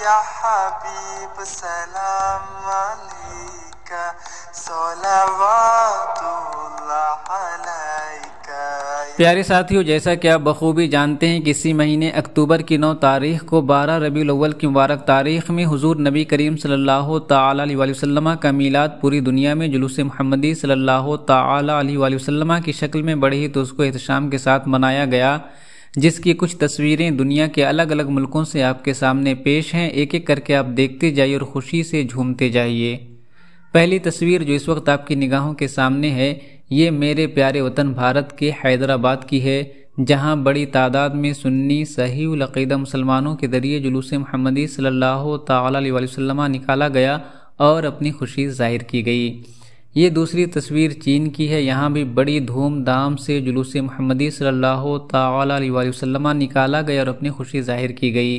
या हबीब सलाम प्यारे साथियों जैसा कि आप बखूबी जानते हैं कि इसी महीने अक्टूबर की नौ तारीख को बारह रबी अव्वल की मुबारक तारीख में हुजूर नबी करीम सल्लल्लाहु ताला वसल्लम का मीलाद पूरी दुनिया में जुलूस महमदी सल्लल्लाहु ताला वसल्लम की शक्ल में बड़े ही तो उसको एहतशाम के साथ मनाया गया जिसकी कुछ तस्वीरें दुनिया के अलग अलग मुल्कों से आपके सामने पेश हैं एक एक करके आप देखते जाइए और खुशी से झूमते जाइए पहली तस्वीर जो इस वक्त आपकी निगाहों के सामने है ये मेरे प्यारे वतन भारत के हैदराबाद की है जहां बड़ी तादाद में सुन्नी सही लकीदा मुसलमानों के ज़रिए जुलूस महमदी सल्ला तसल्मा निकाला गया और अपनी खुशी जाहिर की गई ये दूसरी तस्वीर चीन की है यहाँ भी बड़ी धूमधाम से जुलूस महमदी सल्लल्लाहु अलैहि निकाला गया और अपनी खुशी जाहिर की गई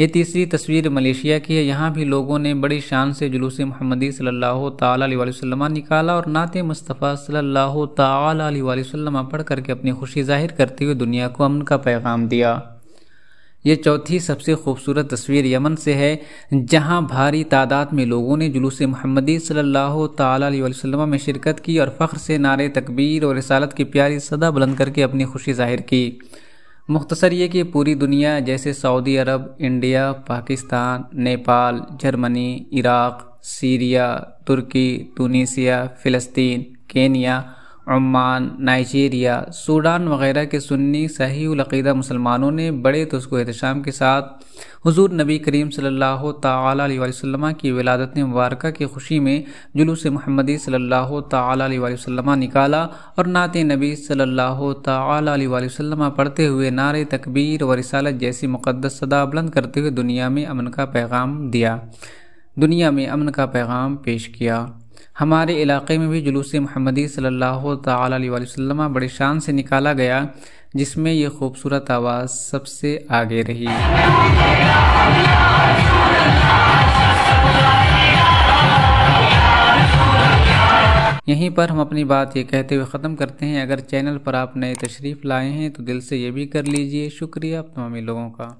ये तीसरी तस्वीर मलेशिया की है यहाँ भी लोगों ने बड़ी शान से जुलूस महमदी सल्लल्लाहु अलैहि वसल्लम निकाला और नात मुस्तफ़ा सल्लल्लाहु अलैहि वसल्लम पढ़ करके अपनी खुशी जाहिर करते हुए दुनिया को अमन का पैगाम दिया ये चौथी सबसे खूबसूरत तस्वीर यमन से है जहां भारी तादाद में लोगों ने जुलूस महमदी सल्लल्लाहु अलैहि वसल्लम में शिरकत की और फ़ख्र से नारे तकबीर और रसालत की प्यारी सदा बुलंद करके अपनी खुशी जाहिर की मुख्तसर ये कि पूरी दुनिया जैसे Saudi Arab India Pakistan Nepal Germany Iraq Syria तुर्की टूनीसिया फ़लस्तीन केनिया अमान नाइजीरिया सूडान वगैरह के सुन्नी सहीदा मुसलमानों ने बड़े तस्क एहतशाम के साथ हुजूर नबी करीम सल्ला अलैहि की विलादत मुबारक की खुशी में जुलूस महमदी सल्ला तसल्मा निकाला और नात नबी सल्ला तसल्मा पढ़ते हुए नारे तकबीर व रिसालत जैसी मुकदस सदा बुलंद करते हुए दुनिया में अमन का पैगाम दिया दुनिया में अमन का पैगाम पेश किया हमारे इलाके में भी जुलूस महमदी सल्लल्लाहु अलैहि वसल्लम बड़े शान से निकाला गया जिसमें ये खूबसूरत आवाज़ सबसे आगे रही यहीं पर हम अपनी बात ये कहते हुए ख़त्म करते हैं अगर चैनल पर आप नए तशरीफ़ लाए हैं तो दिल से ये भी कर लीजिए शुक्रिया तमामी लोगों का